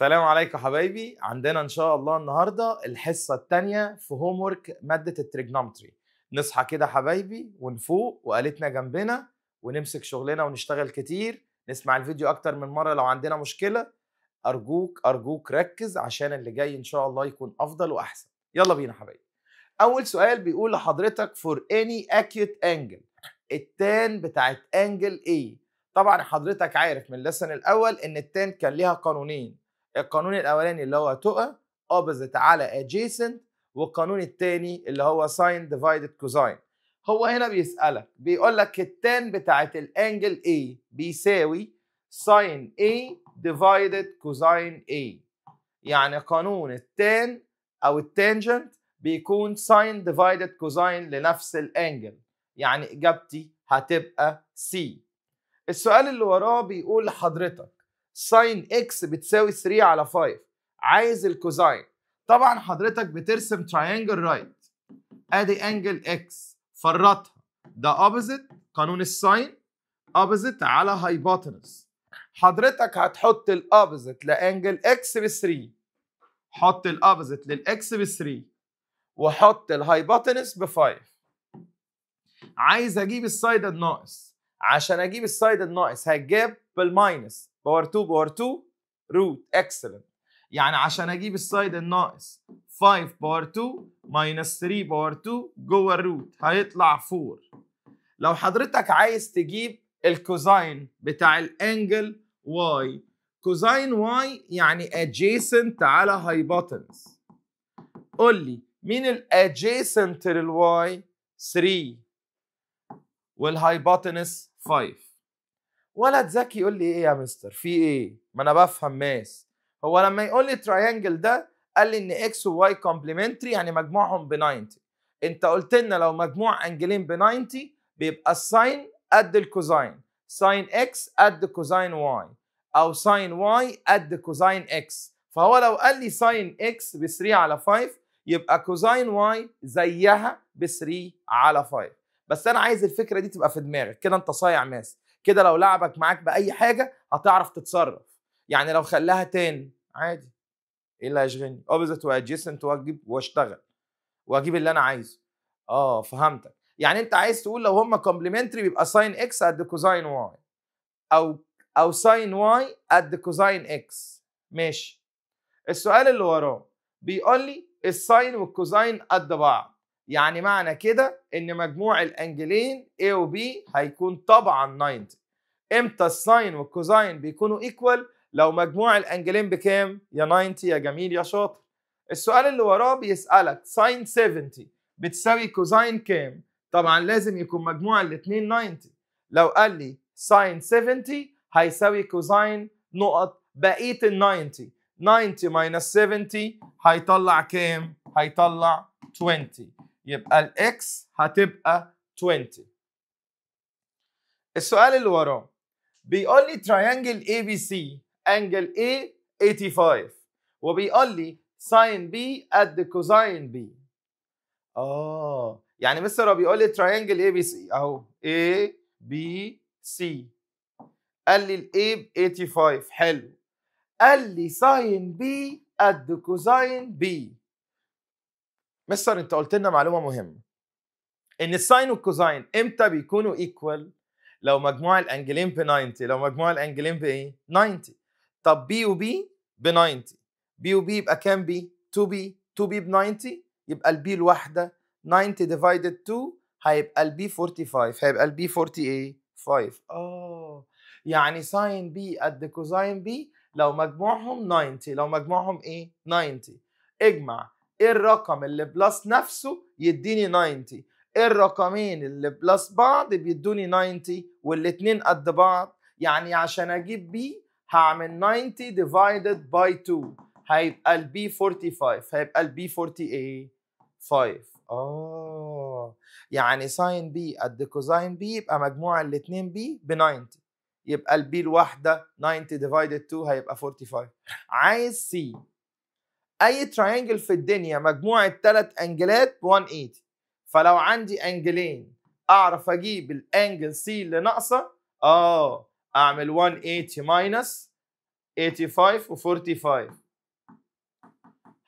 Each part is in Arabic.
السلام عليكم حبايبي عندنا ان شاء الله النهارده الحصه الثانيه في هوم ورك ماده التريجنومتري نصحى كده حبايبي ونفوق وقالتنا جنبنا ونمسك شغلنا ونشتغل كتير نسمع الفيديو اكتر من مره لو عندنا مشكله ارجوك ارجوك ركز عشان اللي جاي ان شاء الله يكون افضل واحسن يلا بينا حبايبي اول سؤال بيقول لحضرتك فور اني اكيوت انجل التان بتاعت انجل ايه طبعا حضرتك عارف من اللسن الاول ان التان كان ليها قانونين القانون الاولاني اللي هو تقى اوبزيت على adjacent والقانون الثاني اللي هو ساين ديفايدد كوزاين هو هنا بيسالك بيقول لك التان بتاعت الانجل A بيساوي ساين A ديفايدد كوزاين A يعني قانون التان او التانجنت بيكون ساين ديفايدد كوزاين لنفس الانجل يعني اجابتي هتبقى C السؤال اللي وراه بيقول لحضرتك ساين اكس بتساوي 3 على 5 عايز الكوزاين طبعا حضرتك بترسم تراينجل رايت ادي انجل اكس فرطها ده اوبزيت قانون الساين اوبزيت على هايبوتنس حضرتك هتحط الاوبزيت لانجل اكس ب 3 حط الاوبزيت للاكس ب 3 وحط الهايبوتنس ب 5 عايز اجيب السايد الناقص عشان اجيب السايد الناقص هتجاب بالماينس باور 2 باور 2 روت اكسلنت يعني عشان اجيب السايد الناقص 5 باور 2 ماينس 3 باور 2 جوه الروت هيطلع 4 لو حضرتك عايز تجيب الكوزاين بتاع الانجل واي كوزاين واي يعني adjacent على هايبوتنس قول لي مين الادجيسنت للواي 3 والهايبوتنس 5 ولد ذكي يقول لي ايه يا مستر في ايه ما انا بفهم ماس هو لما يقول لي تريانجل ده قال لي ان اكس وواي كومبلمنتري يعني مجموعهم ب 90 انت قلت لنا لو مجموع انجلين ب 90 بيبقى الساين قد الكوزاين ساين اكس قد كوزاين واي او ساين واي قد كوزاين اكس فهو لو قال لي ساين اكس ب 3 على 5 يبقى كوزاين واي زيها ب 3 على 5 بس انا عايز الفكره دي تبقى في دماغك كده انت صايع ماس كده لو لعبك معاك باي حاجه هتعرف تتصرف يعني لو خلاها تاني عادي ايه اللي هيشغلني اوبزيت آه، وادجيسنت واجيب واشتغل واجيب اللي انا عايزه اه فهمتك يعني انت عايز تقول لو هم كومبلمنتري بيبقى ساين اكس قد كوزاين واي او او ساين واي قد كوزاين اكس ماشي السؤال اللي وراه بيقول لي الساين والكوزاين قد بعض يعني معنى كده ان مجموع الانجلين A و B هيكون طبعا 90 امتى الساين والكوزاين بيكونوا ايكوال لو مجموع الانجلين بكام يا 90 يا جميل يا شاطر السؤال اللي وراه بيسالك ساين 70 بتساوي كوزاين كام طبعا لازم يكون مجموع الاثنين 90 لو قال لي ساين 70 هيساوي كوزاين نقط بقيه ال 90 90 ماينس 70 هيطلع كام هيطلع 20 يبقى الاكس هتبقى 20 السؤال اللي وراه بيقول لي تريانجل اي بي سي انجل A 85 وبيقول لي ساين بي قد كوزاين بي اه يعني مستر بيقول لي تريانجل اي بي سي اهو اي بي سي قال لي الاي ب 85 حلو قال لي ساين بي قد كوزاين بي مستر انت قلت لنا معلومه مهمه ان الساين والكوزاين امتى بيكونوا ايكوال لو مجموع الانجلين ب 90 لو مجموع الانجلين بايه 90 طب بي وبي ب 90 بي وبي يبقى كام بي 2 بي 2 بي ب 90 يبقى البي الواحده 90 ديفايدد 2 هيبقى البي 45 هيبقى البي 48 5 اه يعني ساين بي قد كوزاين بي لو مجموعهم 90 لو مجموعهم ايه 90 اجمع ايه الرقم اللي بلس نفسه يديني 90 ايه الرقمين اللي بلس بعض بيدوني 90 والاثنين قد بعض يعني عشان اجيب بي هعمل 90 ديفايدد باي 2 هيبقى البي 45 هيبقى البي 48 5 اه يعني ساين بي قد كوزاين بي يبقى مجموع الاثنين بي ب 90 يبقى البي الواحده 90 ديفايدد 2 هيبقى 45 عايز سي اي ترينجل في الدنيا مجموعه ثلاث انجلات 180 فلو عندي انجلين اعرف اجيب الانجل سي اللي ناقصه اه اعمل 180 ماينس 85 و45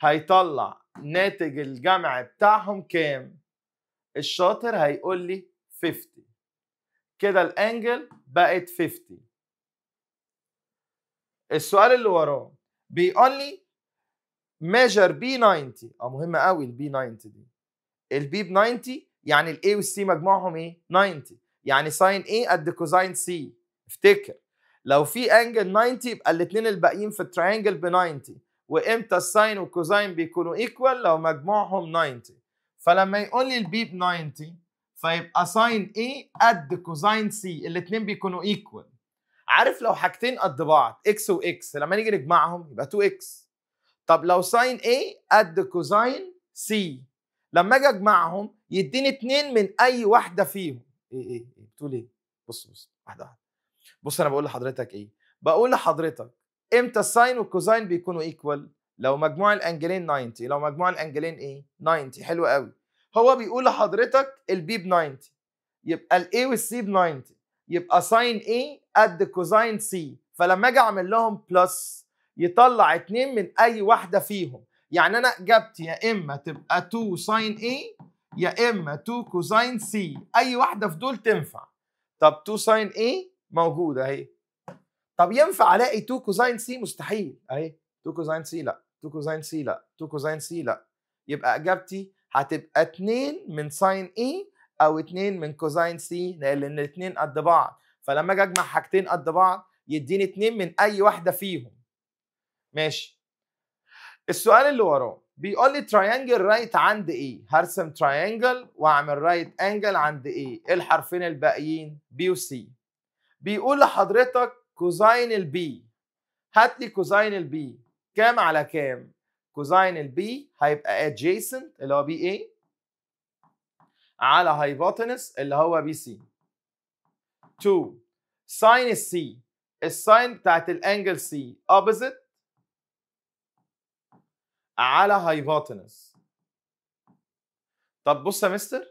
هيطلع ناتج الجمع بتاعهم كام الشاطر هيقول لي 50 كده الانجل بقت 50 السؤال اللي وراه بيقول لي ميجر بي 90 اه مهمه قوي البي 90 دي البي ب 90 يعني الاي والسي مجموعهم ايه 90 يعني ساين ايه قد كوزاين سي افتكر لو في انجل 90 يبقى الاثنين الباقيين في الترينجل ب 90 وامتى الساين والكوزاين بيكونوا ايكوال لو مجموعهم 90 فلما يقول لي البي ب 90 فيبقى ساين ايه قد كوزاين سي الاثنين بيكونوا ايكوال عارف لو حاجتين قد بعض اكس واكس لما نيجي نجمعهم يبقى 2 اكس طب لو ساين A قد كوزاين C لما اجي اجمعهم يديني اتنين من اي واحده فيهم ايه ايه ايه بتقول ايه؟ بص بص واحده واحده بص انا بقول لحضرتك ايه؟ بقول لحضرتك امتى الساين والكوزاين بيكونوا ايكوال؟ لو مجموع الانجلين 90 لو مجموع الانجلين ايه؟ 90 حلو قوي هو بيقول لحضرتك البي ب 90 يبقى الاي والسي ب 90 يبقى ساين A قد كوزاين C فلما اجي اعمل لهم بلس يطلع اتنين من اي واحده فيهم يعني انا اجابتي يا اما تبقى 2 ساين اي يا اما 2 كوساين سي اي واحده في دول تنفع طب 2 ساين اي موجوده اهي طب ينفع الاقي 2 كوساين سي مستحيل اهي 2 كوساين سي لا 2 كوساين سي لا 2 كوساين سي لا يبقى اجابتي هتبقى 2 من ساين اي او 2 من كوساين سي لان الاثنين قد بعض فلما اجي اجمع حاجتين قد بعض يديني 2 من اي واحده فيهم ماشي السؤال اللي وراه بيقول لي تريانجل رايت عند ايه هرسم تريانجل واعمل رايت انجل عند ايه الحرفين الباقيين بي وسي بيقول لحضرتك كوزاين البي هات لي كوزاين البي كام على كام كوزاين البي هيبقى adjacent اللي هو بي اي على hypotenuse اللي هو بي سي 2 ساين السي الساين بتاعت الانجل سي opposite على هايبوتنس طب بص يا مستر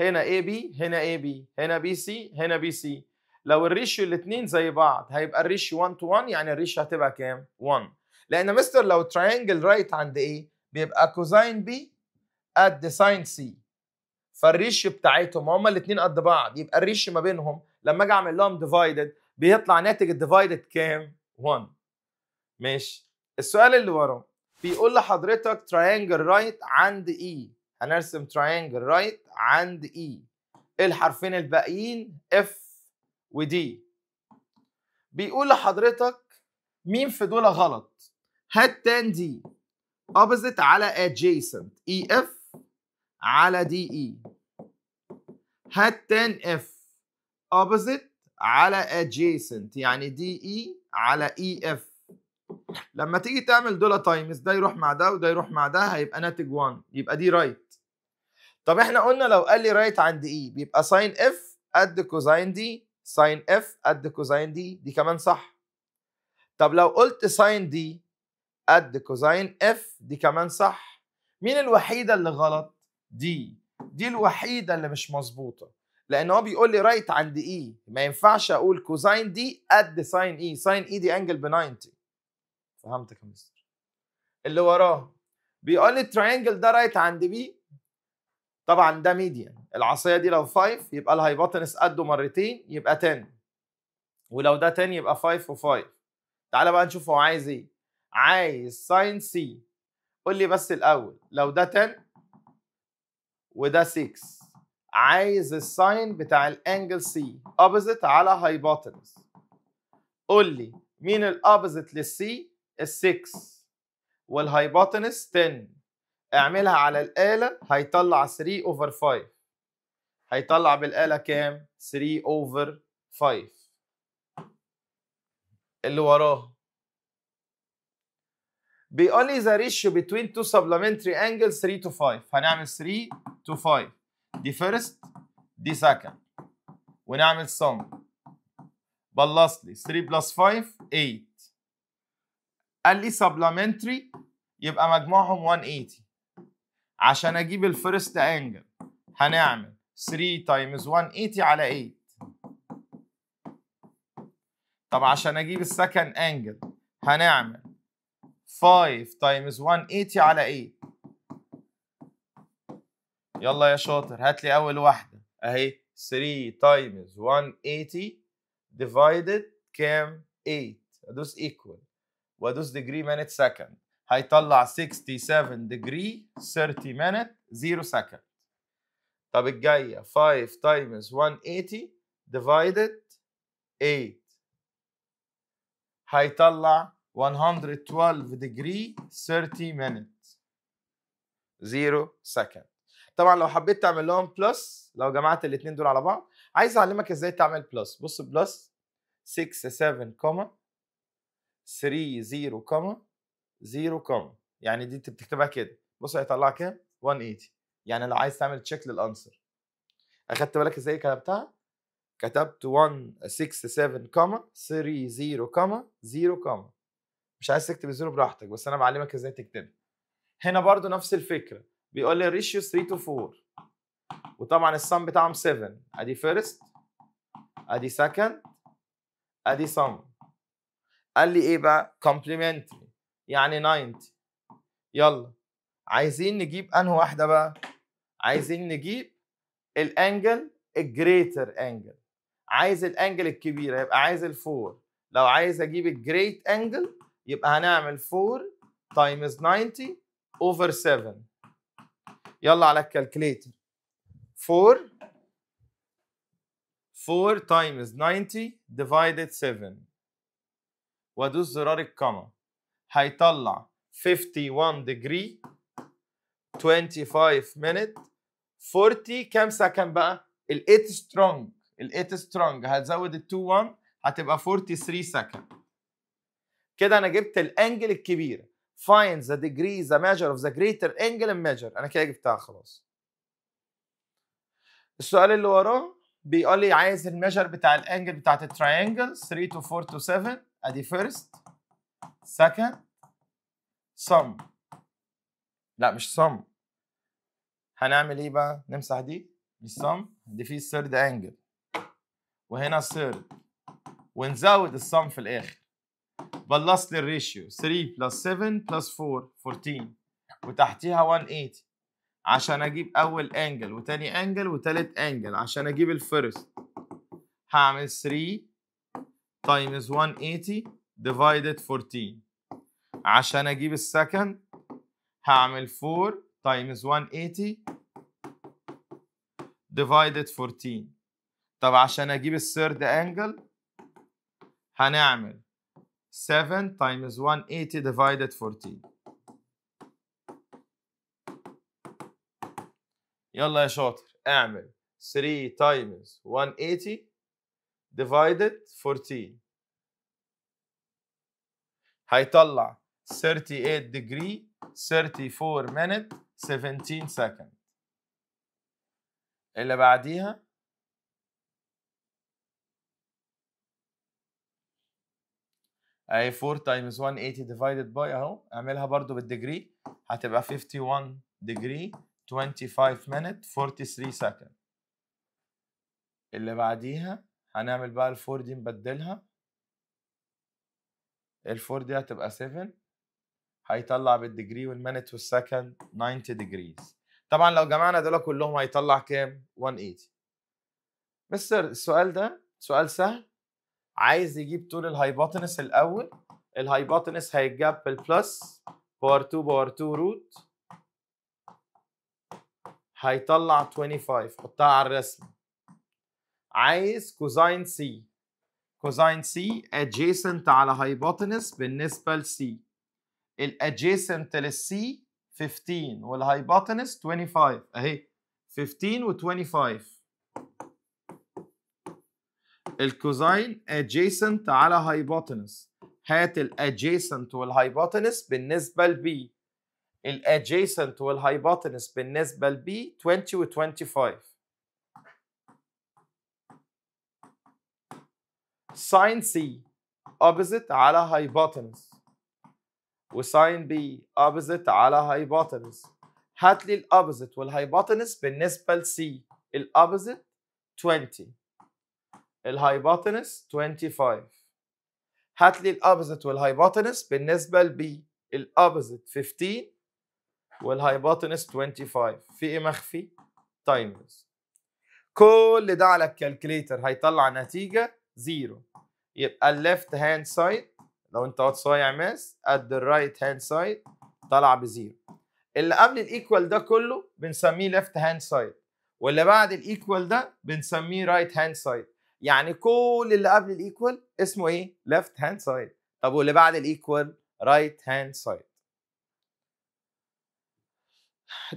هنا اي بي هنا اي بي هنا بي سي هنا بي سي لو الريشيو الاثنين زي بعض هيبقى الريشيو 1 تو 1 يعني الريشيو هتبقى كام 1 لان مستر لو تراينجل رايت عند ايه بيبقى كوزاين بي قد ساين سي فالريشيو بتاعتهم هما الاثنين قد بعض يبقى الريشيو ما بينهم لما اجي اعمل لهم ديفايدد بيطلع ناتج الديفايدد كام 1 ماشي السؤال اللي وراه بيقول لحضرتك triangle right عند E هنرسم triangle right عند E إيه الحرفين الباقيين F و D بيقول لحضرتك مين في دول غلط هات تان D opposite على adjacent EF على DE هات تان F opposite على adjacent يعني DE على EF لما تيجي تعمل دولا تايمز ده يروح مع ده وده يروح مع ده هيبقى ناتج 1 يبقى دي رايت طب احنا قلنا لو قال لي رايت عند اي e، بيبقى ساين اف قد كوزاين دي ساين اف قد كوزاين دي دي كمان صح طب لو قلت ساين دي قد كوزاين اف دي كمان صح مين الوحيده اللي غلط دي دي الوحيده اللي مش مظبوطه لان هو بيقول لي رايت عند اي e. ما ينفعش اقول كوزاين e. دي قد ساين اي ساين اي دي انجل ب 90 فهمتك يا مستر اللي وراه بيقول لي الترينجل ده رايت عند بي طبعا ده ميديان العصايه دي لو 5 يبقى الهايبوتنس قده مرتين يبقى 10 ولو ده 10 يبقى 5 و5 تعالى بقى نشوف هو عايز ايه عايز ساين سي قول لي بس الاول لو ده 10 وده 6 عايز الساين بتاع الانجل سي اوبوزيت على هايبوتنس قول لي مين الاوبوزيت للسي ال 6 والهايبوتنس 10 اعملها على الآلة هيطلع 3 over 5 هيطلع بالآلة كام؟ 3 over 5 اللي وراها بيقول لي the ratio between two supplementary angles 3 to 5 هنعمل 3 to 5 دي first دي second ونعمل sum بلص لي 3 plus 5 8 قال لي سبلمنتري يبقى مجموعهم 180 عشان اجيب الفيرست انجل هنعمل 3 تايمز 180 على 8 طب عشان اجيب السكند انجل هنعمل 5 تايمز 180 على 8 يلا يا شاطر هات لي اول واحده اهي 3 تايمز 180 ديفايدد كام 8 ادوس ايكوال وادوس ديجري مينت سكند هيطلع 67 ديجري 30 مينت 0 سكند طب الجايه 5 تايمز 180 ديفايدد 8 هيطلع 112 ديجري 30 مينت 0 سكند طبعا لو حبيت تعمل لهم بلس لو جمعت الاثنين دول على بعض عايز اعلمك ازاي تعمل بلس بص بلس 6 7 كومه 3 0 كوما 0 كوما يعني دي انت بتكتبها كده بص هيطلع كام 180 يعني لو عايز تعمل تشيك للانسر اخدت بالك ازاي كتبتها كتبت 167 كوما 3 0 كوما 0 كوما مش عايز تكتب الزيرو براحتك بس انا بعلمك ازاي تكتبها هنا برضو نفس الفكره بيقول لي الريشيو 3 تو 4 وطبعا السم بتاعهم 7 ادي فيرست ادي سكند ادي سم قال لي ايه بقى كومبلمنت يعني 90 يلا عايزين نجيب انهي واحده بقى عايزين نجيب الانجل الجريتر انجل عايز الانجل الكبيره يبقى عايز الفور لو عايز اجيب الجريت انجل يبقى هنعمل 4 تايمز 90 اوفر 7 يلا على الكالكليتر 4 4 تايمز 90 ديفايدد 7 وادوس زرار الكاما هيطلع 51 ديجري 25 مينت 40 كام سكند بقى؟ ال 8 سترونج ال 8 سترونج هتزود ال 2 1 هتبقى 43 سكند كده انا جبت الانجل الكبير find the degree the measure of the greater angle and measure انا كده جبتها خلاص السؤال اللي وراه بيقول لي عايز الميجر بتاع الانجل بتاعت التراينجل 3 to 4 to 7 ادي فيرست سكند سم لا مش سم هنعمل ايه بقى نمسح دي مش سم دي فيه الثيرد انجل وهنا الثيرد ونزود السم في الاخر بلصت لي الريشيو 3 بلس 7 بلس 4 14 وتحتيها 180 عشان اجيب اول انجل وتاني انجل وتالت انجل عشان اجيب الفيرست هعمل 3 تايمز 180 ديفايدد 14 عشان اجيب السكند هعمل 4 تايمز 180 ديفايدد 14 طب عشان اجيب الثيرد انجل هنعمل 7 تايمز 180 ديفايدد 14 يلا يا شاطر اعمل 3 تايمز 180 ديفايدد 14 هيطلع 38 ديجري 34 مينت 17 سكند اللي بعديها اهي 4 تايمز 180 ديفايدد باي اهو اعملها برضو بالديجري هتبقى 51 ديجري 25 minute 43 second اللي بعديها هنعمل بقى الفور دي نبدلها الفور دي هتبقى 7 هيطلع بالديجري والمينت والسكند 90 ديجريز طبعا لو جمعنا دول كلهم هيطلع كام 180 مستر السؤال ده سؤال سهل عايز يجيب طول الهايبوتنس الاول الهايبوتنس هيتجاب بالبلس باور 2 باور 2 روت هيطلع 25 حطها على الرسمه عايز كوزين سي كوزين سي adjacent على hypotenuse بالنسبه لسي الادجيسنت للسي 15 والهايبوتنس 25 اهي 15 و25 الكوزين adjacent على hypotenuse هات الادجيسنت والهايبوتنس بالنسبه لبي الادجيسنت والهايبوتنس بالنسبه لبي 20 و25 ساين سي opposite على هايبوتنس وساين بي opposite على هايبوتنس هات لي الاوبزيت والهايبوتنس بالنسبه سي الاوبزيت 20 الهايبوتنس 25 هات لي الاوبزيت والهايبوتنس بالنسبه لبي الاوبزيت 15 والهايبوتنس 25 في ايه مخفي؟ تايمز كل ده على الكالكليتر هيطلع نتيجه زيرو يبقى الليفت هاند سايد لو انت صايع ماس قد الرايت هاند سايد طلع بزيرو اللي قبل الايكوال ده كله بنسميه ليفت هاند سايد واللي بعد الايكوال ده بنسميه رايت هاند سايد يعني كل اللي قبل الايكوال اسمه ايه ليفت هاند سايد طب واللي بعد الايكوال رايت هاند سايد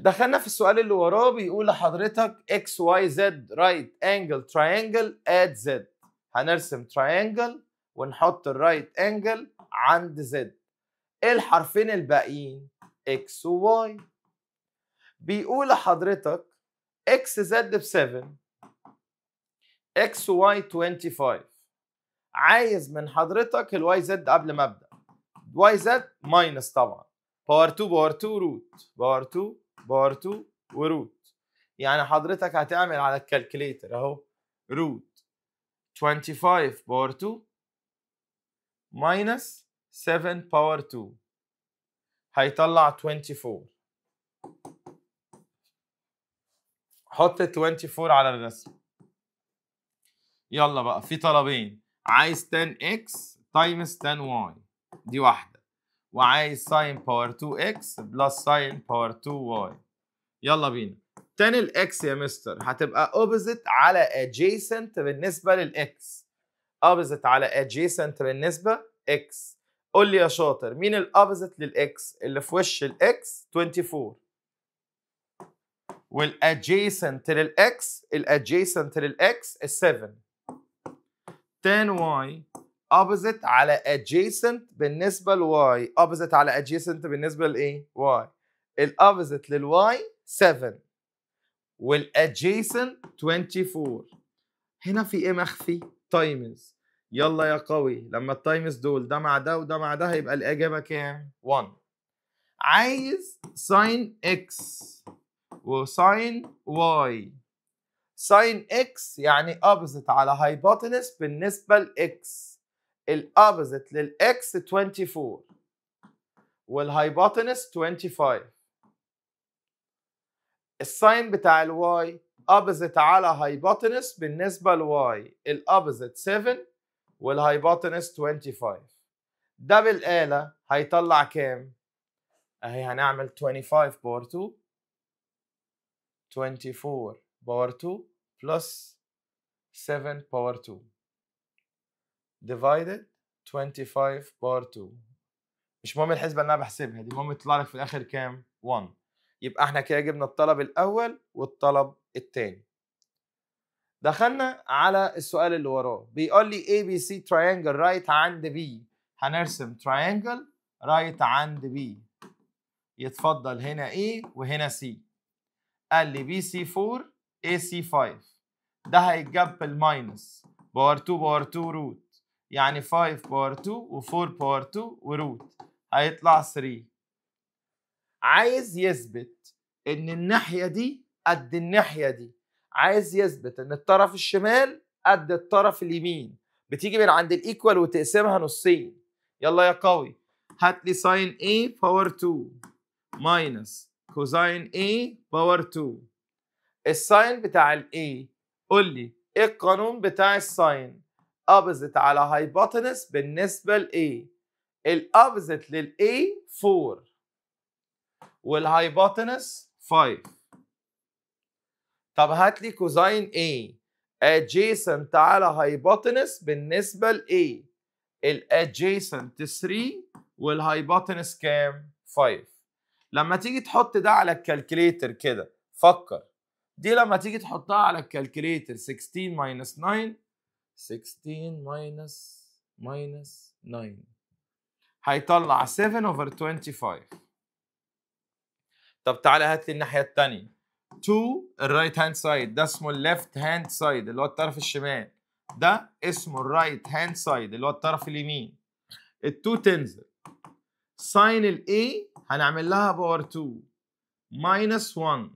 دخلنا في السؤال اللي وراه بيقول لحضرتك اكس واي زد رايت انجل تراينجل اد زد هنرسم تراينجل ونحط الرايت انجل عند زد إيه الحرفين الباقيين اكس وواي بيقول لحضرتك اكس زد ب 7 اكس واي 25 عايز من حضرتك الواي زد قبل ما ابدا واي زد ماينس طبعا باور 2 باور 2 روت باور 2 باور 2 وروت يعني حضرتك هتعمل على الكالكليتر اهو روت 25 باور 2 ماينس 7 باور 2 هيطلع 24 حط 24 على الرسم يلا بقى في طلبين عايز 10x تايمز 10y دي واحده وعايز ساين باور 2x بلس ساين باور 2y يلا بينا تاني الاكس يا مستر هتبقى اوبزيت على ادجيسنت بالنسبه للاكس اوبزيت على ادجيسنت بالنسبه اكس قول لي يا شاطر مين الاوبزيت للاكس اللي في وش الاكس 24 والادجيسنت للاكس الادجيسنت للاكس 7 10y opposite على adjacent بالنسبه y opposite على adjacent بالنسبه لايه واي الاوبزيت للواي 7 والادجيسنت 24 هنا في ايه مخفي تايمز يلا يا قوي لما التايمز دول ده مع ده وده مع ده هيبقى الاجابه كام 1 عايز ساين اكس وساين واي ساين اكس يعني اوبزيت على هايبوتنس بالنسبه لاكس الاوبوزيت للاكس 24 والهايبوتنس 25 الساين بتاع الواي اوبوزيت على هايبوتنس بالنسبه لواي الاوبوزيت 7 والهايبوتنس 25 ده بالآلة هيطلع كام؟ اهي هنعمل 25 باور 2 24 باور 2 بلس 7 باور 2 divided 25 بار 2 مش مهم الحسبه اللي انا بحسبها دي المهم يطلع لك في الاخر كام 1 يبقى احنا كده جبنا الطلب الاول والطلب الثاني دخلنا على السؤال اللي وراه بيقول لي اي بي سي تريانجل رايت عند بي هنرسم تريانجل رايت عند بي يتفضل هنا اي وهنا سي قال لي بي سي 4 اي سي 5 ده هيتجاب الماينس باور 2 باور 2 روت يعني 5 باور 2 و4 باور 2 وروت هيطلع 3 عايز يثبت ان الناحية دي قد الناحية دي عايز يثبت ان الطرف الشمال قد الطرف اليمين بتيجي من عند الايكوال وتقسمها نصين يلا يا قوي هات لي ساين A باور 2 ماينس كوزاين A باور 2 الساين بتاع ال A قول لي ايه القانون بتاع الساين الأبزت على هايبوتنس بالنسبة ل A الأوبزيت لل A 4 والهايبوتنس 5 طب هات لي كوزين A adjacent على هايبوتنس بالنسبة ل A الادجيسنت 3 والهايبوتنس كام 5 لما تيجي تحط ده على الكالكليتر كده فكر دي لما تيجي تحطها على الكالكليتر 16 9 16 minus minus 9 هيطلع 7 over 25 طب تعالى هات لي الناحيه الثانيه 2 الرايت هاند سايد ده اسمه الليفت هاند سايد اللي هو الطرف الشمال ده اسمه الرايت هاند سايد اللي هو الطرف اليمين ال2 تنزل ساين A هنعمل لها باور 2 ماينس 1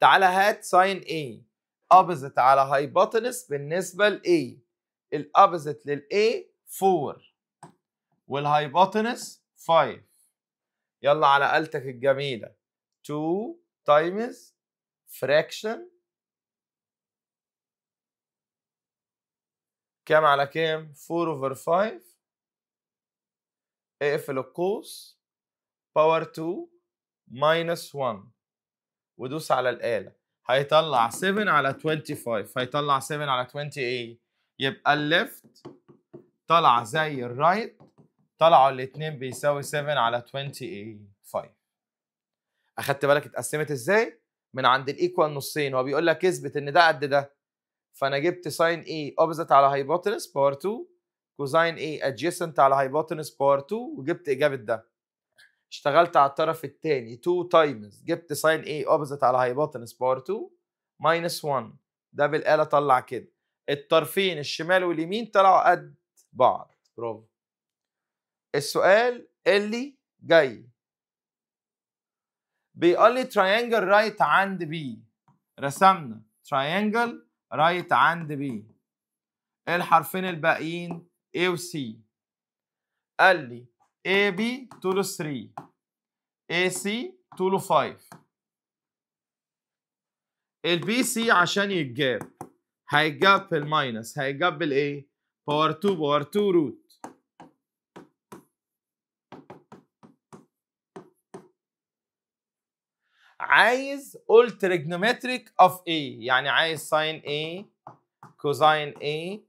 تعالى هات ساين A الابزت على هايبوتنس بالنسبة ل A الأبزت لل A 4 والهايبوتنس 5 يلا على آلتك الجميلة 2 times fraction كام على كام 4 over 5 اقفل القوس باور 2 minus 1 ودوس على الآلة هيطلع 7 على 25 هيطلع 7 على 28 يبقى الليفت طلع زي الرايت طلعوا الاثنين بيساوي 7 على 25 اخدت بالك اتقسمت ازاي من عند الايكوال نصين هو بيقول لك اثبت ان ده قد ده فانا جبت ساين اي اوبزيت على هايبوتنس باور 2 كوزاين اي ادجيسنت على هايبوتنس باور 2 وجبت اجابه ده اشتغلت على الطرف الثاني 2 تايمز جبت ساين اي اوبزيت على هايبوتنس باور 2 ماينس 1 ده بالآلة طلع كده الطرفين الشمال واليمين طلعوا قد بعض برافو السؤال اللي جاي بيقول لي تريانجل رايت عند بي رسمنا تريانجل رايت عند بي الحرفين الباقيين A و C قال لي AB طوله 3 AC طوله 5 البي سي عشان يتجاب هيتجاب في الماينس هيتجاب بالA باور 2 باور 2 روت عايز قول تريجنومتريك اوف A يعني عايز ساين A كوزين A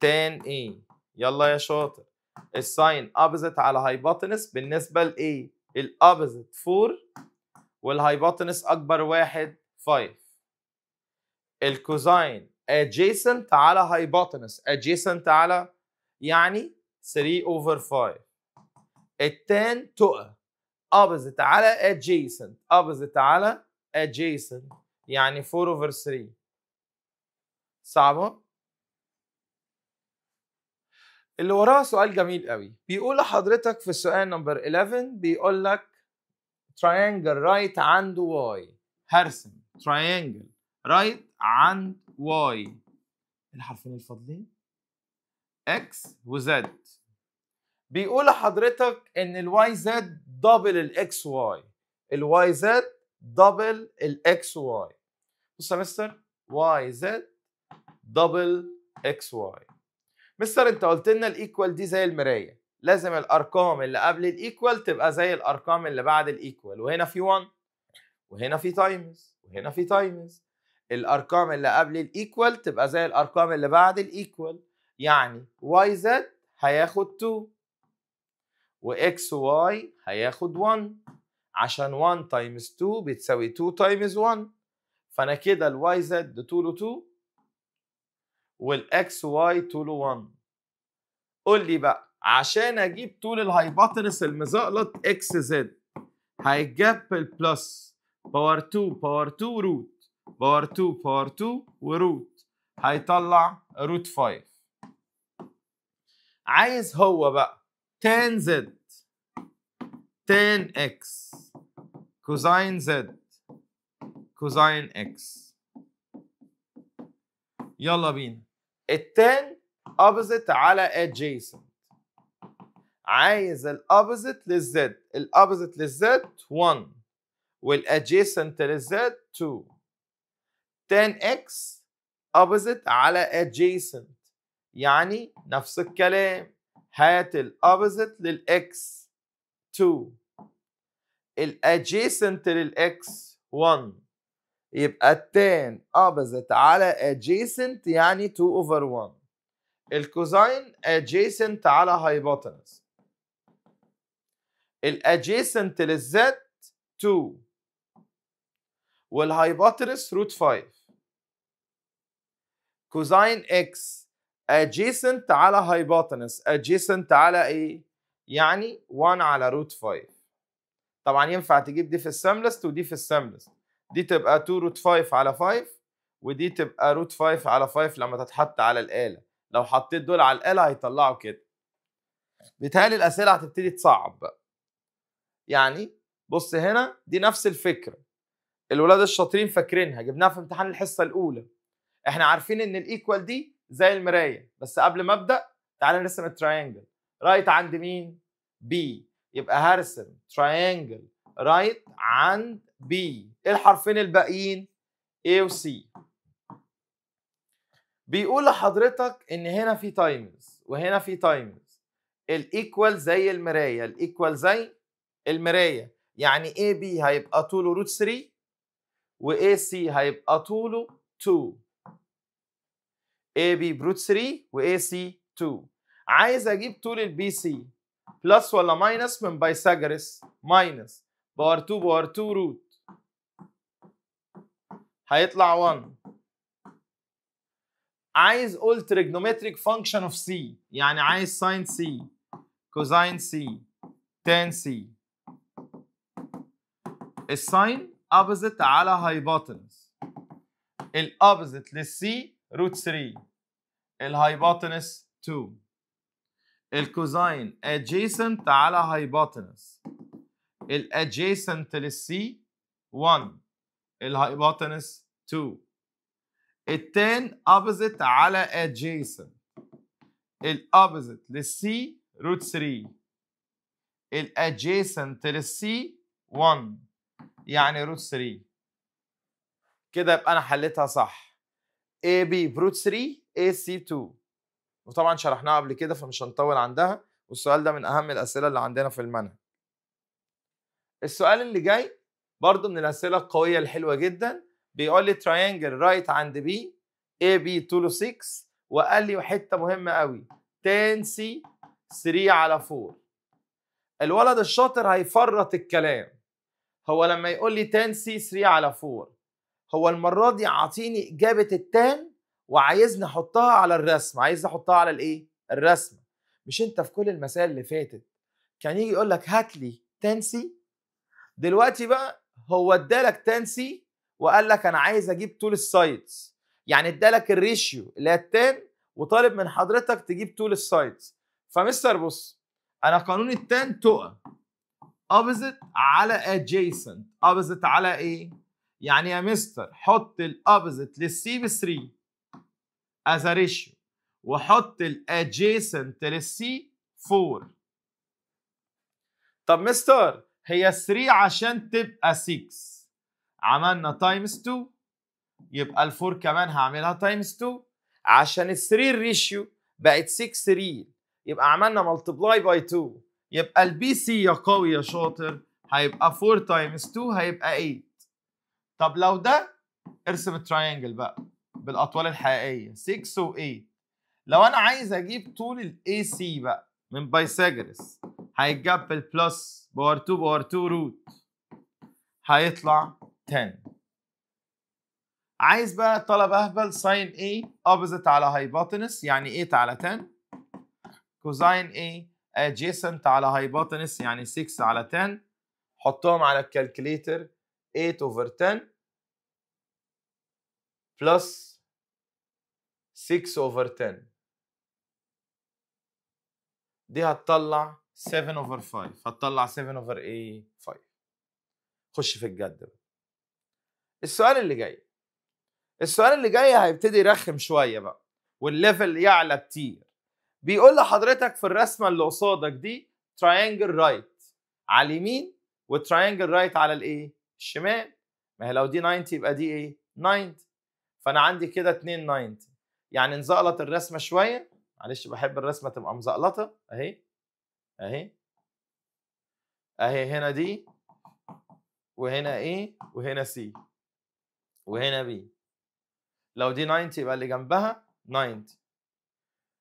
تان A يلا يا شاطر الساين opposite على هايبوتنس بالنسبه لايه الاوبوزيت 4 والهايبوتنس اكبر واحد 5 الكوزاين adjacent على هايبوتنس adjacent على يعني 3 over 5 التان تقى opposite على adjacent opposite على adjacent يعني 4 over 3 صعبه اللي وراه سؤال جميل قوي بيقول لحضرتك في السؤال نمبر 11 بيقول لك triangle right عند y هرسم triangle right عند y الحرفين الفاضلين و z بيقول لحضرتك ان y z دبل y ال y z دبل x y بص يا مستر y z دبل x y مستر انت قلت لنا الايكوال دي زي المرايه لازم الارقام اللي قبل الايكوال تبقى زي الارقام اللي بعد الايكوال وهنا في 1 وهنا في تايمز وهنا في تايمز الارقام اللي قبل الايكوال تبقى زي الارقام اللي بعد الايكوال يعني واي زد هياخد 2 واكس واي هياخد 1 عشان 1 تايمز 2 بتساوي 2 تايمز 1 فانا كده الواي زد طوله 2 والاكس واي طوله 1 قول لي بقى عشان اجيب طول الهايبوتنس المزقلط اكس زد هيتجاب البلس باور 2 باور 2 روت باور 2 باور 2 وروت هيطلع روت 5 عايز هو بقى تان z تان x كوزين زد كوزين x يلا بينا التان opposite على adjacent عايز الopposite للزد الopposite للزد 1 والadjacent للزد 2 tan x opposite على adjacent يعني نفس الكلام هات الopposite للx 2 الadjacent للx 1 يبقى التان اوبزيت آه، على adjacent يعني 2 over 1 الكوزين adjacent على هايبوتنس الادجيسنت للزد 2 والهايبوتنس روت 5 كوزين اكس adjacent على هايبوتنس adjacent على ايه؟ يعني 1 على روت 5 طبعا ينفع تجيب دي في السامبلست ودي في السامبلست دي تبقى 2 روت 5 على 5 ودي تبقى روت 5 على 5 لما تتحط على الآلة لو حطيت دول على الآلة هيطلعوا كده بتهيألي الأسئلة هتبتدي تصعب بقى يعني بص هنا دي نفس الفكرة الولاد الشاطرين فاكرينها جبناها في امتحان الحصة الأولى احنا عارفين ان الايكوال دي زي المراية بس قبل ما ابدأ تعالى نرسم التراينجل رايت عند مين؟ بي يبقى هرسم تراينجل رايت عند بي إيه الحرفين الباقيين A و C بيقول لحضرتك ان هنا في تايمز وهنا في تايمز الايكوال زي المرايه الايكوال زي المرايه يعني A B هيبقى طوله روت 3 A C هيبقى طوله 2 A B بروت 3 A C 2 عايز اجيب طول البي سي بلس ولا ماينس من بايثاغورس ماينس باور 2 باور 2 روت هيطلع 1 عايز اقول تريجنومتريك فانكشن اوف سي يعني عايز ساين سي كوزاين سي تان سي الساين opposite على هايبوتنس الاوبوزيت للسي روت 3 الهايبوتنس 2 الكوزين adjacent على hypotenuse الادجيسنت للسي 1 الهايبوتنس 2 التان opposite على adjacent الopposite للسي روت 3 الادجيسنت للسي 1 يعني روت 3 كده يبقى انا حليتها صح اي بي بروت 3 اي سي 2 وطبعا شرحناها قبل كده فمش هنطول عندها والسؤال ده من اهم الاسئله اللي عندنا في المنهج السؤال اللي جاي برضو من الاسئله القويه الحلوه جدا بيقول لي تريانجل رايت عند بي اي بي طوله 6 وقال لي حته مهمه قوي تان سي 3 على 4 الولد الشاطر هيفرط الكلام هو لما يقول لي تان سي 3 على 4 هو المره دي عاطيني اجابه التان وعايزني احطها على الرسم عايزني احطها على الايه الرسم مش انت في كل المسائل اللي فاتت كان يجي يقول لك هات لي تان سي دلوقتي بقى هو ادالك تنسي وقال لك انا عايز اجيب طول السايدز يعني ادالك الريشيو اللي هي التان وطالب من حضرتك تجيب طول السايدز فمستر بص انا قانون التان تقى opposite على ادجيسنت opposite على ايه يعني يا مستر حط الopposite للسي بي 3 as a ratio وحط الادجيسنت للسي 4 طب مستر هي 3 عشان تبقى 6 عملنا تايمز 2 يبقى ال 4 كمان هعملها تايمز 2 عشان ال 3 ريشيو بقت 6 ريل يبقى عملنا ملتبلاي باي 2 يبقى البي سي يا قوي يا شاطر هيبقى 4 تايمز 2 هيبقى 8 طب لو ده ارسم التراينجل بقى بالاطوال الحقيقيه 6 و8 لو انا عايز اجيب طول الاي سي بقى من بايثاغورس هيتجاب بالبلس باور 2 باور 2 روت هيطلع 10 عايز بقى طلب اهبل ساين A opposite على hypotenuse يعني 8 على 10 كوزين A adjacent على hypotenuse يعني 6 على 10 حطهم على الكالكليتر 8 over 10 plus 6 over 10 دي هتطلع 7 اوفر 5 هتطلع 7 اوفر اي 5 خش في الجد بقى السؤال اللي جاي السؤال اللي جاي هيبتدي يرخم شويه بقى والليفل يعلى كتير بيقول لحضرتك في الرسمه اللي قصادك دي تراينجل رايت على اليمين وتراينجل رايت على الايه الشمال ما هي لو دي 90 يبقى دي ايه 90 فانا عندي كده 2 90 يعني نزقلط الرسمه شويه معلش بحب الرسمه تبقى مزقلطه اهي اهي اهي هنا دي وهنا اي وهنا سي وهنا بي لو دي 90 يبقى اللي جنبها 90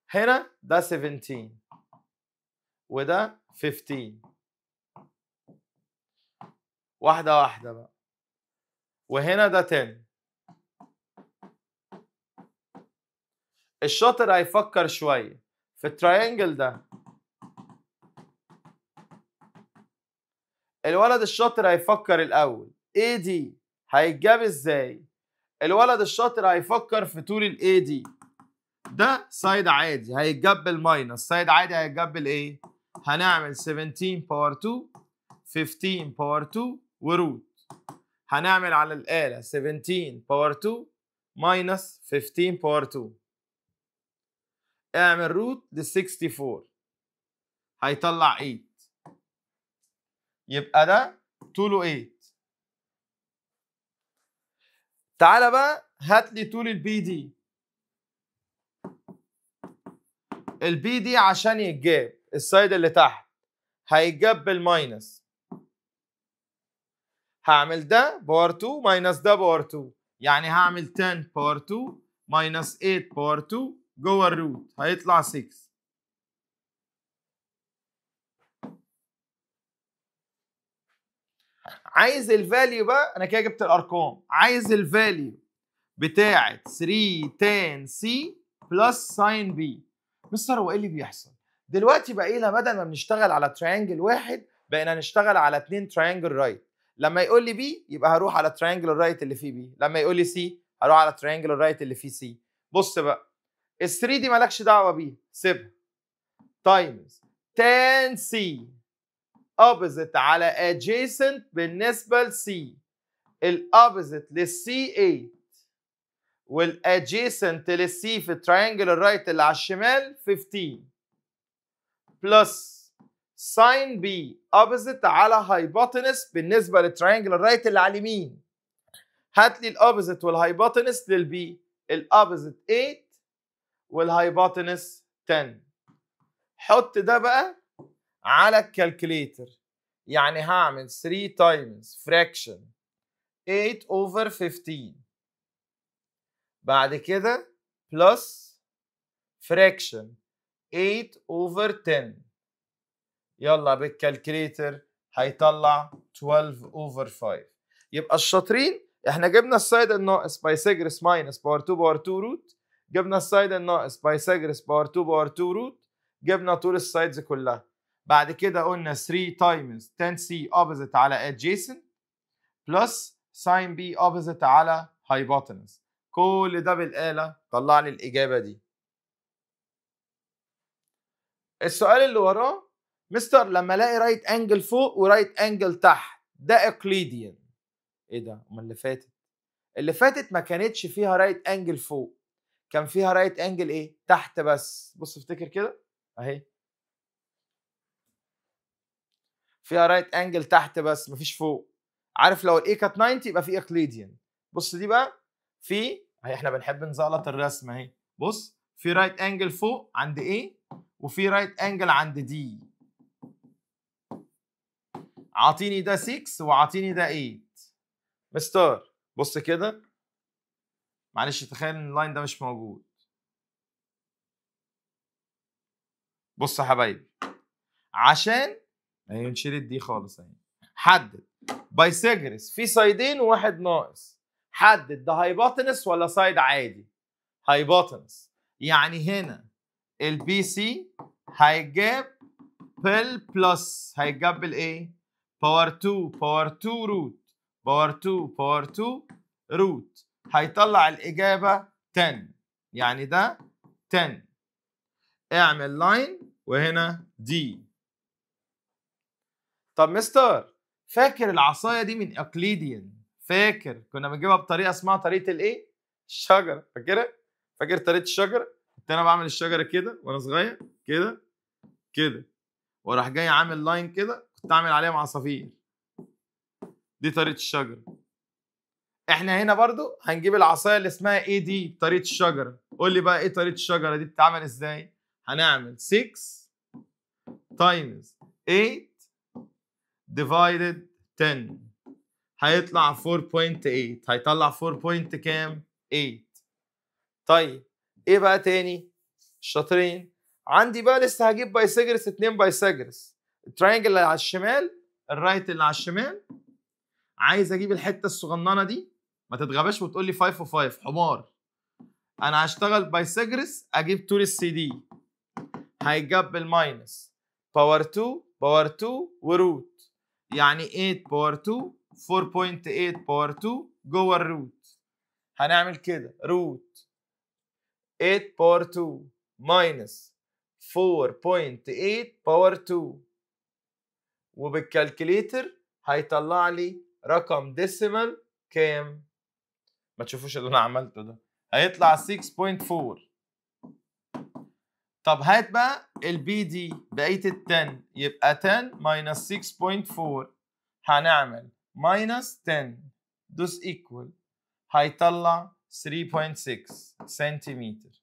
هنا ده 17 وده 15 واحدة واحدة بقى وهنا ده 10 الشاطر هيفكر شوية في التراينجل ده الولد الشاطر هيفكر الاول ايه دي هيتجاب ازاي الولد الشاطر هيفكر في طول الاي دي ده سايد عادي هيتجاب بالماينس سايد عادي هيتجاب بالايه هنعمل 17 باور 2 15 باور 2 وروت هنعمل على الآلة 17 باور 2 ماينس 15 باور 2 اعمل روت لل 64 هيطلع 8 يبقى ده طوله 8 إيه؟ تعالى بقى هات لي طول البي دي البي دي عشان يتجاب السايد اللي تحت هيتجاب بالماينس هعمل ده باور 2 ماينس ده باور 2 يعني هعمل 10 باور 2 ماينس 8 باور 2 جوه الروت هيطلع 6 عايز الفاليو بقى انا كده جبت الارقام عايز الفاليو بتاعه 3 tan سي بلس ساين بي مستر هو ايه اللي بيحصل دلوقتي بقينا إيه، بدل ما بنشتغل على تريانجل واحد بقينا نشتغل على اتنين تريانجل رايت لما يقول لي بي يبقى هروح على تريانجل الرايت اللي فيه بي لما يقول لي سي هروح على تريانجل الرايت اللي فيه سي بص بقى ال 3 دي مالكش دعوه بيه سيبها تايمز طيب، tan سي opposite على adjacent بالنسبة ل C الopposite لل C8 والadjacent لل C في الترينجل الرايت اللي على الشمال 15 بلس ساين بي opposite على hypotenuse بالنسبة للترينجل الرايت اللي على اليمين هات لي الاوبزيت والهايبوتنس للبي الاوبزيت 8 والهايبوتنس 10 حط ده بقى على الكالكوليتر يعني هعمل 3 تايمز فراكشن 8 اوفر 15 بعد كده بلس فراكشن 8 اوفر 10 يلا بالكالكوليتر هيطلع 12 اوفر 5 يبقى الشاطرين احنا جبنا السايد الناقص بايثاجورس ماينس باور 2 باور 2 روت جبنا السايد الناقص بايثاجورس باور 2 باور 2 روت جبنا طول السايدز كلها بعد كده قلنا 3 تايمز tan C opposite على adjacent بلس sin B opposite على hypotenuse كل ده بالآلة طلع لي الإجابة دي السؤال اللي وراه مستر لما الاقي رايت انجل فوق ورايت انجل تحت ده اقليديان ايه ده امال اللي فاتت اللي فاتت ما كانتش فيها رايت انجل فوق كان فيها رايت انجل ايه تحت بس بص افتكر كده اهي فيها رايت انجل تحت بس مفيش فوق عارف لو الاي كات 90 يبقى في اقليديان بص دي بقى في احنا بنحب نزلط الرسمه اهي بص في رايت انجل فوق عند ايه وفي رايت انجل عند دي عاطيني ده 6 وعاطيني ده 8 مستر بص كده معلش تخيل ان اللاين ده مش موجود بص يا حبايبي عشان يعني نشيل الدي خالص اهي يعني. حدد بايسجرس في سايدين وواحد ناقص حدد ده هايبوتنس ولا سايد عادي هايبوتنس يعني هنا البي سي هيجاب بل بلس هيجاب بالايه باور 2 باور 2 روت باور 2 باور 2 روت هيطلع الاجابه 10 يعني ده 10 اعمل لاين وهنا دي طب مستر فاكر العصايه دي من اقليديان فاكر كنا بنجيبها بطريقه اسمها طريقه الايه الشجره فاكرها فاكر طريقه الشجره كنت انا بعمل الشجره كده وانا صغير كده كده وراح جاي عامل لاين كده كنت عامل عليها عصافير دي طريقه الشجره احنا هنا برضو هنجيب العصايه اللي اسمها ايه دي طريقه الشجره قول لي بقى ايه طريقه الشجره دي بتتعمل ازاي هنعمل 6 تايمز 8 divided 10 هيطلع 4.8 هيطلع 4. كام 8 طيب ايه بقى تاني الشاطرين عندي بقى لسه هجيب بايسجرس 2 بايسجرس الترينجل اللي على الشمال الرايت اللي على الشمال عايز اجيب الحته الصغننه دي ما تتغباش وتقول لي 5 و5 حمار انا هشتغل بايسجرس اجيب طول السي دي هيجاب بالماينس باور 2 باور 2 وروت يعني 8 باور 2 4.8 باور 2 جوه الروت هنعمل كده روت 8 باور 2 ماينس 4.8 باور 2 وبالكالكليتر هيطلع لي رقم ديسيمال كام ما تشوفوش اللي انا عملته ده هيطلع 6.4 طب هات بقى البي دي بقيه ال 10 يبقى 10 ماينس 6.4 هنعمل ماينس 10 دوس ايكوال هيطلع 3.6 سنتيمتر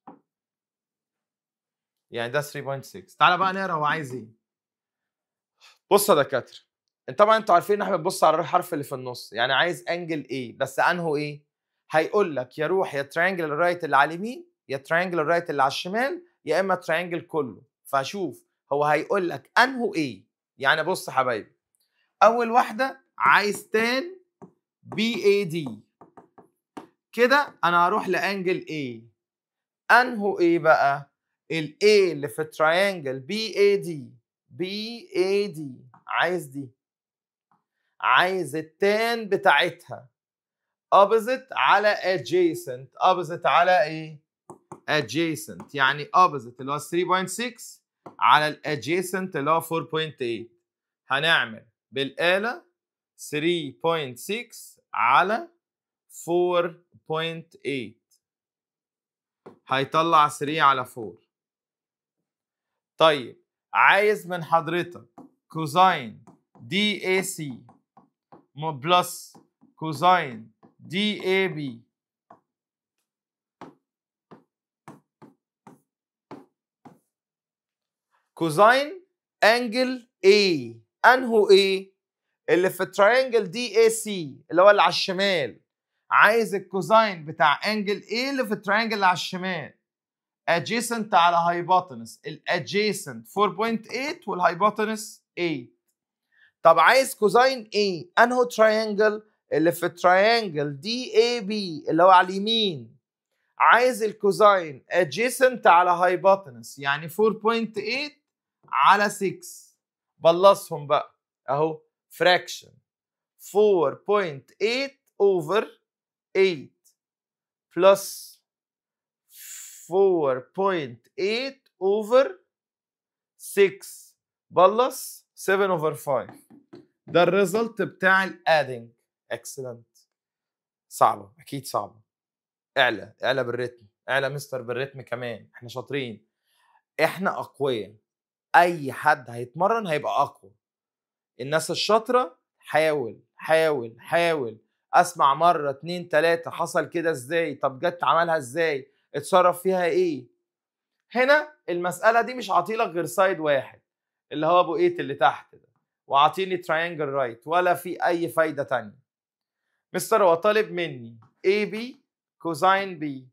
يعني ده 3.6 تعالى بقى نقرا هو عايز ايه بص يا دكاتره طبعا انتوا عارفين ان احنا بنبص على الحرف اللي في النص يعني عايز انجل ايه بس انهو ايه هيقول لك يا روح يا ترانجل الرايت اللي على اليمين يا ترانجل الرايت اللي على الشمال يا اما تريانجل كله فشوف هو هيقول لك انهو ايه يعني بص حبايبي اول واحده عايز تان بي اي دي كده انا هروح لانجل اي انهو ايه بقى الاي اللي في تريانجل بي اي دي بي اي دي عايز دي عايز التان بتاعتها opposite على adjacent opposite على ايه adjacent يعني opposite اللي هو 3.6 على ال adjacent اللي هو 4.8 هنعمل بالآلة 3.6 على 4.8 هيطلع 3 على 4 طيب عايز من حضرتك كوزين دي اي سي بلس كوزين دي اي بي كوزاين انجل اي انهو اي اللي في التراينجل دي اي سي اللي هو اللي على الشمال عايز الكوزاين بتاع انجل اي اللي في التراينجل اللي على الشمال adjacent على هايبوتنس الادجيسنت 4.8 والهايبوتنس 8 طب عايز كوزاين ايه انهو تراينجل اللي في التراينجل دي اي بي اللي هو على اليمين عايز الكوزاين adjacent على هايبوتنس يعني 4.8 على 6 بلصهم بقى اهو فراكشن 4.8 اوفر 8 بلس 4.8 اوفر 6 بلص 7 اوفر 5 ده الريزلت بتاع الادنج اكسلنت صعبه اكيد صعبه اعلى اعلى بالريتم اعلى مستر بالريتم كمان احنا شاطرين احنا اقوياء اي حد هيتمرن هيبقى اقوى الناس الشاطره حاول حاول حاول اسمع مره اتنين تلاته حصل كده ازاي طب جت عملها ازاي اتصرف فيها ايه هنا المساله دي مش عاطيلك غير سايد واحد اللي هو ابو ايت اللي تحت ده وعاطيني ترينجل رايت ولا في اي فايده تانية مستر هو طالب مني اي بي كوزاين بي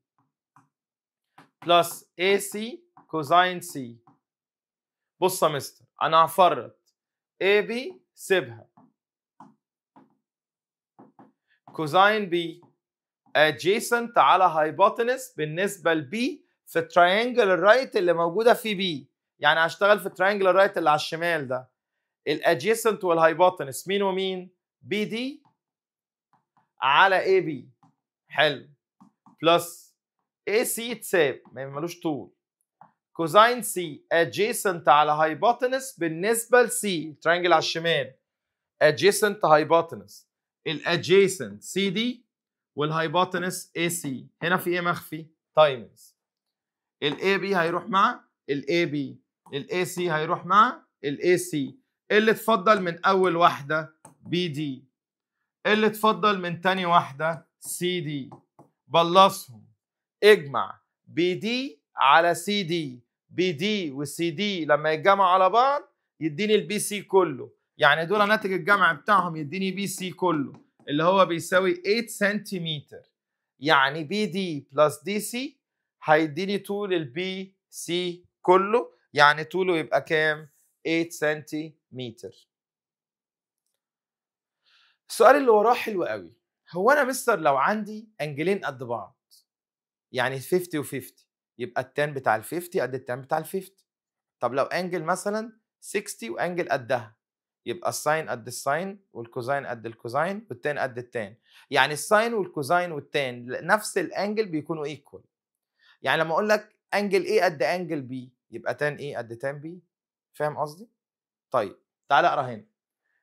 بلس اي سي كوزاين سي بص يا مستر انا هفرط اي بي سيبها كوزين بي adjacent على هايبوتنس بالنسبة ل B في الترينجل الرايت اللي موجودة في B يعني هشتغل في الترينجل الرايت اللي على الشمال ده الادجيسنت والهايبوتنس مين ومين بي دي على اي بي حلو بلس اي سي اتساب ما ملوش طول كوزين سي adjacent على hypotenuse بالنسبة لسي الترينجل على الشمال adjacent hypotenuse الادجيسنت سي دي والهايبوتنس اي سي هنا في ايه مخفي تايمز الاي بي هيروح مع الاي بي الاي سي هيروح مع الاي سي اللي اتفضل من اول واحده بي دي اللي اتفضل من تاني واحده سي دي بلصهم اجمع بي دي على سي دي بي دي والسي دي لما يتجمعوا على بعض يديني البي سي كله يعني دول ناتج الجمع بتاعهم يديني بي سي كله اللي هو بيساوي 8 سنتيمتر يعني بي دي بلس دي سي هيديني طول البي سي كله يعني طوله يبقى كام 8 سنتيمتر السؤال اللي وراه حلو قوي هو انا مستر لو عندي انجلين قد بعض يعني 50 و 50 يبقى التان بتاع ال 50 قد التان بتاع ال 50 طب لو انجل مثلا 60 وانجل قدها يبقى الساين قد الساين والكوزين قد الكوزين والتان قد التان يعني الساين والكوزين والتان نفس الانجل بيكونوا ايكوال يعني لما اقول لك انجل ايه قد انجل بي يبقى تان ايه قد تان بي فاهم قصدي طيب تعالى اقرا هنا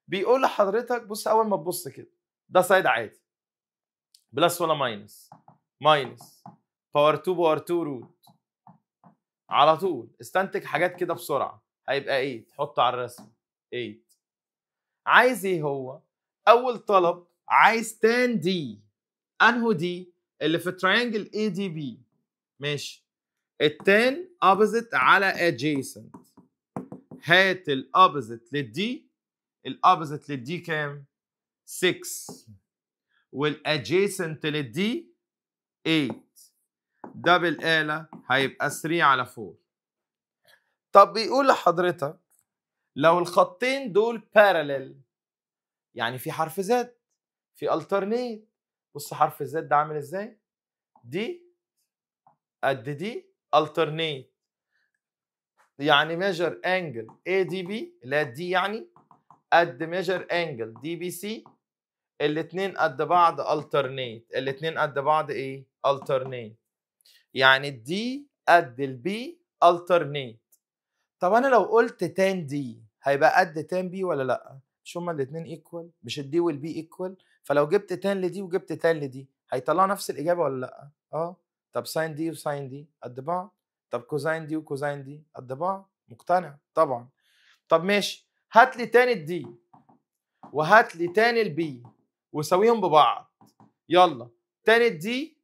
بيقول لحضرتك بص اول ما تبص كده ده سايد عادي بلس ولا ماينس ماينس باور 2 باور 2 روت على طول استنتج حاجات كده بسرعه هيبقى ايه تحط على الرسم 8 عايز ايه هو اول طلب عايز تان دي انهو دي اللي في تريانجل اي دي بي ماشي التان opposite على adjacent هات الاوبزيت للدي الاوبزيت للدي كام 6 والادجيسنت للدي 8 دبل آلة هيبقى 3 على 4 طب بيقول لحضرتك لو الخطين دول باراليل يعني في حرف زد في الترنيت بص حرف الزد ده عامل ازاي دي قد دي الترنيت يعني ميجر انجل اي دي بي لا دي يعني قد ميجر انجل دي بي سي الاثنين قد بعض الترنيت الاثنين قد بعض ايه الترنيت يعني الدي قد البي alternate طب انا لو قلت تان دي هيبقى قد تان بي ولا لا مش هما الاثنين ايكوال مش الدي والبي ايكوال فلو جبت تان لدي وجبت تان لدي هيطلعوا نفس الاجابه ولا لا اه طب ساين دي وساين دي قد بعض طب كوزاين دي وكوزاين دي قد بعض مقتنع طبعا طب ماشي هات لي تاني الدي وهات لي تاني البي وساويهم ببعض يلا تاني الدي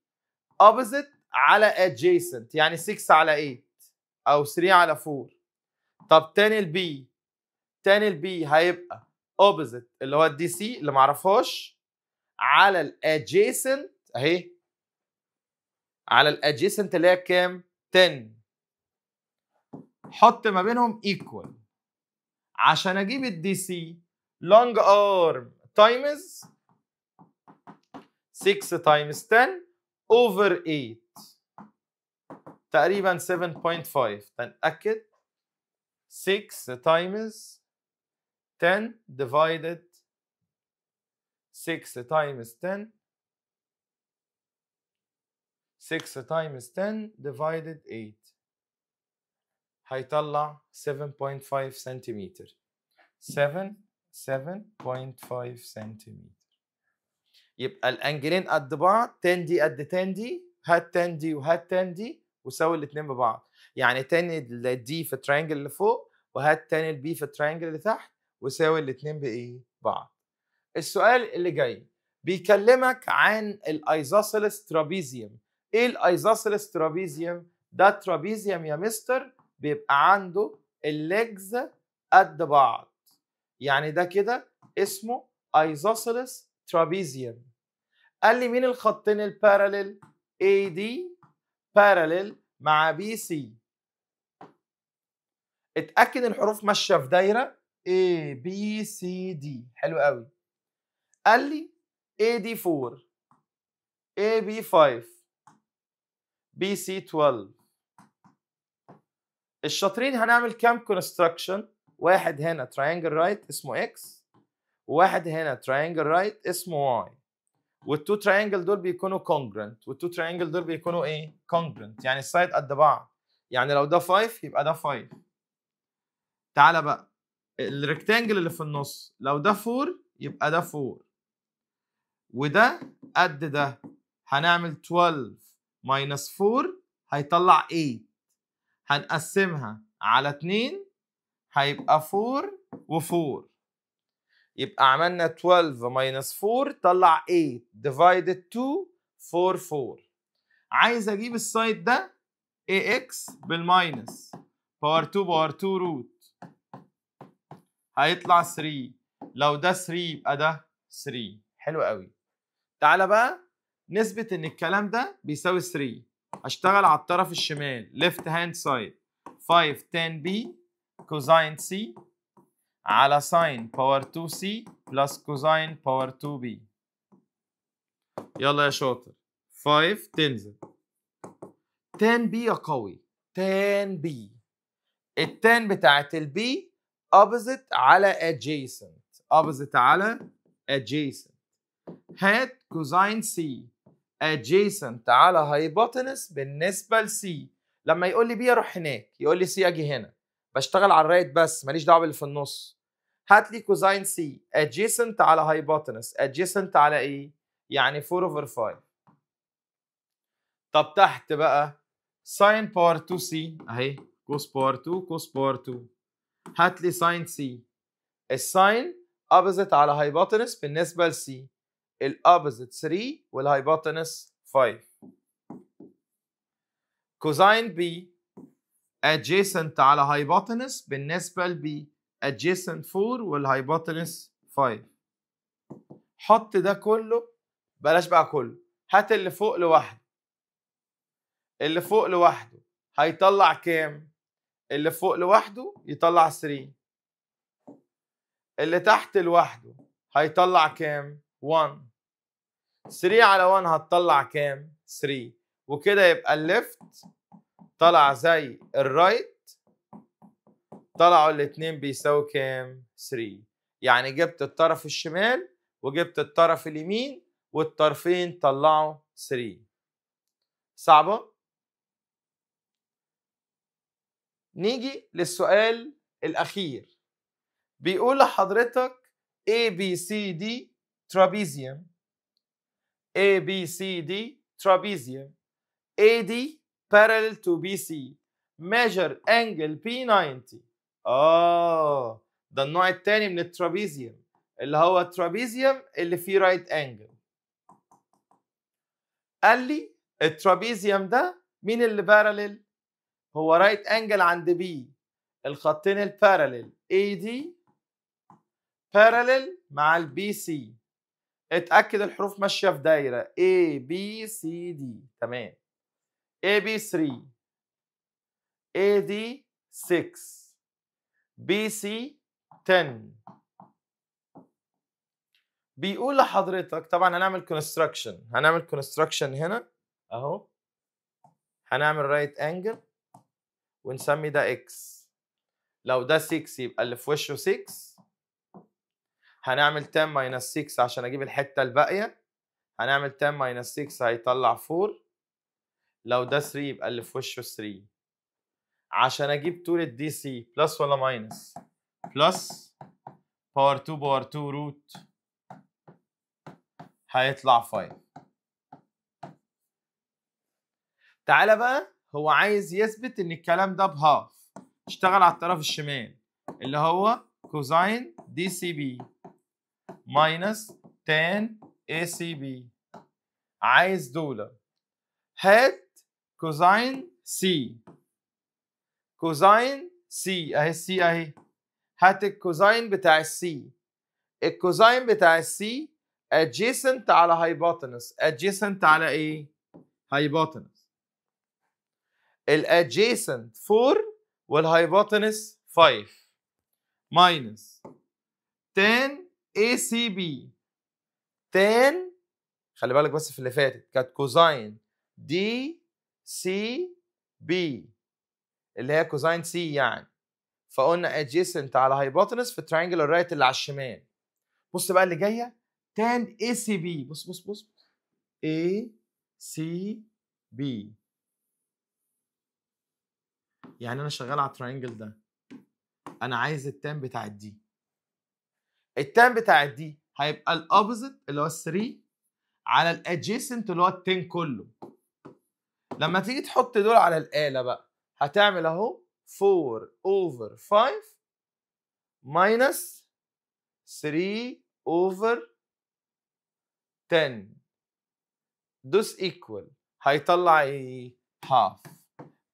اوبزيت على adjacent يعني 6 على 8 او 3 على 4 طب تاني البي تاني البي هيبقى opposite اللي هو الدي سي اللي معرفهاش على الادجيسنت اهي على الادجيسنت اللي هي بكام 10 حط ما بينهم ايكوال عشان اجيب الدي سي لونج ارم تايمز 6 تايمز 10 اوفر 8 تقريبا 7.5 تنأكد 6 times 10 divided 6 times 10 6 times 10 divided 8 هيطلع 7.5 سنتيمتر 7 7.5 سنتيمتر يبقى الانجلين قد بعض 10 دي قد 10 دي هات 10 دي وهات 10 دي وساوي الاثنين ببعض يعني تاني الدي في الترينجل اللي فوق وهات تاني البي في الترينجل اللي تحت وساوي الاثنين بايه بعض السؤال اللي جاي بيكلمك عن الايزوسيلس ترابيزيوم ايه الايزوسيلس ترابيزيوم ده ترابيزيوم يا مستر بيبقى عنده الليجز قد بعض يعني ده كده اسمه ايزوسيلس ترابيزيوم قال لي مين الخطين الباراليل دي بارلل مع بي سي اتاكد الحروف ماشيه في دايره اي بي سي دي حلو قوي قال لي اي دي 4 اي بي 5 بي سي 12 الشاطرين هنعمل كام كونستراكشن واحد هنا تراينجل رايت right اسمه X وواحد هنا تراينجل رايت right اسمه Y والتو تراينجل دول بيكونوا كونجرنت والتو تراينجل دول بيكونوا ايه كونجرنت يعني السايد قد بعض يعني لو ده 5 يبقى ده 5 تعالى بقى الريكتانجل اللي في النص لو ده 4 يبقى ده 4 وده قد ده هنعمل 12 ماينس 4 هيطلع 8 هنقسمها على 2 هيبقى 4 و4 يبقى عملنا 12 ماينس 4 طلع 8 ديفايد 2 4 4 عايز اجيب السايد ده ax بالماينس باور 2 باور 2 روت هيطلع 3 لو ده 3 يبقى ده 3 حلو قوي تعالى بقى نثبت ان الكلام ده بيساوي 3 اشتغل على الطرف الشمال left hand side 5 10 b كوزاين c على ساين باور 2 سي بلس كوزاين باور 2 بي يلا يا شاطر 5 تنزل 10 بي يا قوي 10 بي التان بتاعت البي opposite على adjacent opposite على adjacent هات كوزاين سي adjacent على هايبوتنس بالنسبة لسي لما يقول لي بي اروح هناك يقول لي سي اجي هنا بشتغل على الرايت بس ماليش دعوه باللي في النص هات لي كوزاين سي ادجيسنت على هايبوتنس ادجيسنت على ايه؟ يعني 4 over 5 طب تحت بقى ساين باور 2 سي اهي كوس باور 2 كوس باور 2 هات لي ساين سي الساين اوبزيت على هايبوتنس بالنسبه لسي الابوزيت 3 والهايبوتنس 5 كوزاين بي adjacent على hypotenuse بالنسبة ل adjacent 4 hypotenuse 5 حط ده كله بلاش بقى كله هات اللي فوق لوحده اللي فوق لوحده هيطلع كام؟ اللي فوق لوحده يطلع 3 اللي تحت لوحده هيطلع كام؟ 1 3 على 1 هتطلع كام؟ 3 وكده يبقى الليفت طلع زي الرايت طلعوا الاثنين بيساوي كام 3 يعني جبت الطرف الشمال وجبت الطرف اليمين والطرفين طلعوا 3 صعبه نيجي للسؤال الاخير بيقول لحضرتك A B C D trapezium A B C D trapezium A D parallel to BC measure angle P90 اه ده النوع الثاني من الترابيزيوم اللي هو الترابيزيوم اللي فيه رايت right انجل قال لي الترابيزيوم ده مين اللي بارلل هو رايت right انجل عند بي الخطين البارلل اي دي بارلل مع البي سي اتاكد الحروف ماشيه في دايره اي بي سي دي تمام AB 3 AD 6 BC 10 بيقول لحضرتك طبعا هنعمل construction هنعمل construction هنا اهو هنعمل right angle ونسمي ده X لو ده 6 يبقى اللي في وشه 6 هنعمل 10 ماينس 6 عشان اجيب الحته الباقيه هنعمل 10 ماينس 6 هيطلع 4 لو ده 3 يبقى اللي في وشه 3 عشان اجيب طول دي سي بلس ولا ماينس بلس باور 2 باور 2 روت هيطلع 5 تعالى بقى هو عايز يثبت ان الكلام ده بهاف اشتغل على الطرف الشمال اللي هو كوزين دي سي بي ماينس تان اي سي بي عايز دولار هات كوزين سي كوزين سي اهي السي اهي هات الكوزين بتاع السي الكوزين بتاع السي adjacent على هايبوتنس adjacent على ايه هايبوتنس الادجيسنت 4 والهايبوتنس 5 ماينس 10 بي 10 خلي بالك بس في اللي فاتت كانت كوزين دي سي بي اللي هي كوزاين سي يعني فقلنا adjacent على hypotenuse في الترينجل الرايت اللي على الشمال بص بقى اللي جايه سي ACB بص بص بص ACB يعني انا شغال على الترينجل ده انا عايز التان بتاع الدي التان بتاع الدي هيبقى الاوبوزيت اللي هو 3 على الادجيسنت اللي هو التين كله لما تيجي تحط دول على الآلة بقى هتعمل اهو 4 over 5 minus 3 over 10 دوس equal هيطلع ايه؟ half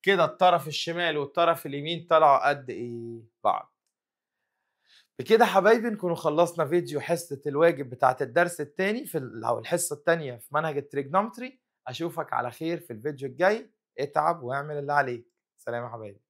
كده الطرف الشمال والطرف اليمين طلعوا قد ايه؟ بعض بكده حبايبي نكون خلصنا فيديو حصة الواجب بتاعت الدرس التاني في او الحصة التانية في منهج التريجنومتري اشوفك على خير في الفيديو الجاي اتعب واعمل اللي عليك سلام يا حبايبي